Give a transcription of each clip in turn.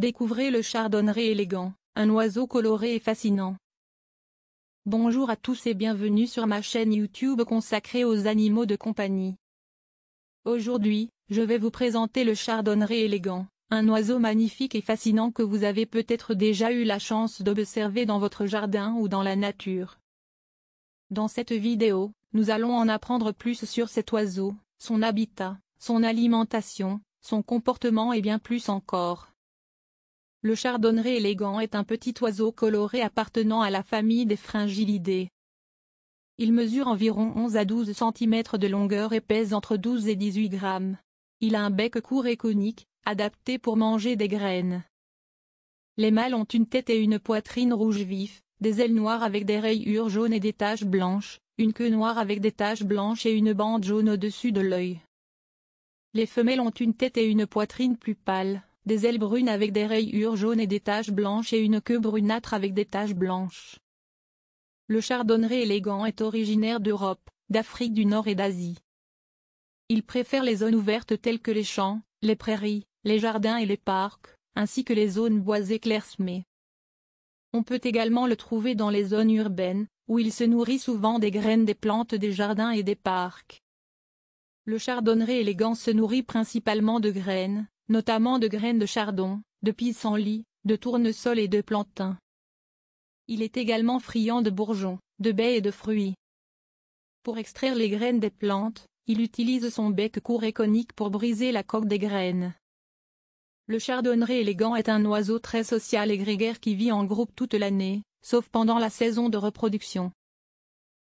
Découvrez le chardonneret élégant, un oiseau coloré et fascinant. Bonjour à tous et bienvenue sur ma chaîne YouTube consacrée aux animaux de compagnie. Aujourd'hui, je vais vous présenter le chardonneret élégant, un oiseau magnifique et fascinant que vous avez peut-être déjà eu la chance d'observer dans votre jardin ou dans la nature. Dans cette vidéo, nous allons en apprendre plus sur cet oiseau, son habitat, son alimentation, son comportement et bien plus encore. Le chardonneret élégant est un petit oiseau coloré appartenant à la famille des fringillidés. Il mesure environ 11 à 12 cm de longueur et pèse entre 12 et 18 grammes. Il a un bec court et conique, adapté pour manger des graines. Les mâles ont une tête et une poitrine rouge vif, des ailes noires avec des rayures jaunes et des taches blanches, une queue noire avec des taches blanches et une bande jaune au-dessus de l'œil. Les femelles ont une tête et une poitrine plus pâles des ailes brunes avec des rayures jaunes et des taches blanches et une queue brunâtre avec des taches blanches. Le chardonneret élégant est originaire d'Europe, d'Afrique du Nord et d'Asie. Il préfère les zones ouvertes telles que les champs, les prairies, les jardins et les parcs, ainsi que les zones boisées clairsemées. On peut également le trouver dans les zones urbaines, où il se nourrit souvent des graines des plantes des jardins et des parcs. Le chardonneret élégant se nourrit principalement de graines, notamment de graines de chardon, de pissenlit, de tournesol et de plantain. Il est également friand de bourgeons, de baies et de fruits. Pour extraire les graines des plantes, il utilise son bec court et conique pour briser la coque des graines. Le chardonneret élégant est un oiseau très social et grégaire qui vit en groupe toute l'année, sauf pendant la saison de reproduction.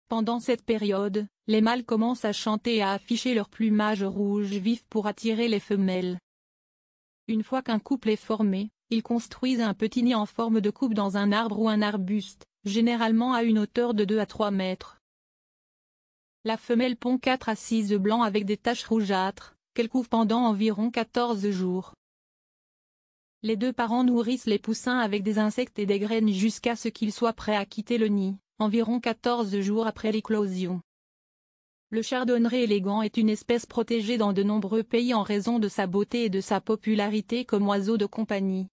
Pendant cette période, les mâles commencent à chanter et à afficher leur plumage rouge vif pour attirer les femelles. Une fois qu'un couple est formé, ils construisent un petit nid en forme de coupe dans un arbre ou un arbuste, généralement à une hauteur de 2 à 3 mètres. La femelle pond 4 à 6 œufs blancs avec des taches rougeâtres, qu'elle couvre pendant environ 14 jours. Les deux parents nourrissent les poussins avec des insectes et des graines jusqu'à ce qu'ils soient prêts à quitter le nid, environ 14 jours après l'éclosion. Le chardonneret élégant est une espèce protégée dans de nombreux pays en raison de sa beauté et de sa popularité comme oiseau de compagnie.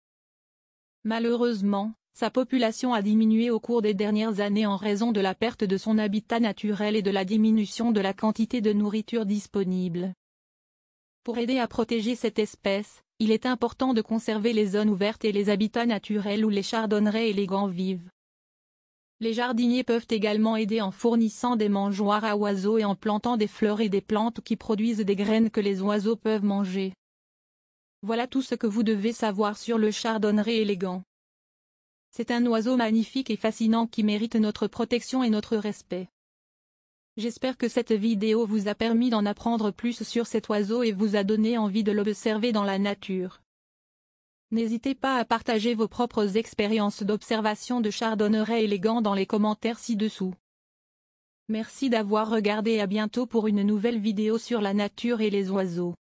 Malheureusement, sa population a diminué au cours des dernières années en raison de la perte de son habitat naturel et de la diminution de la quantité de nourriture disponible. Pour aider à protéger cette espèce, il est important de conserver les zones ouvertes et les habitats naturels où les chardonnerets élégants vivent. Les jardiniers peuvent également aider en fournissant des mangeoires à oiseaux et en plantant des fleurs et des plantes qui produisent des graines que les oiseaux peuvent manger. Voilà tout ce que vous devez savoir sur le chardonneret élégant. C'est un oiseau magnifique et fascinant qui mérite notre protection et notre respect. J'espère que cette vidéo vous a permis d'en apprendre plus sur cet oiseau et vous a donné envie de l'observer dans la nature. N'hésitez pas à partager vos propres expériences d'observation de chardonneret élégants dans les commentaires ci-dessous. Merci d'avoir regardé à bientôt pour une nouvelle vidéo sur la nature et les oiseaux.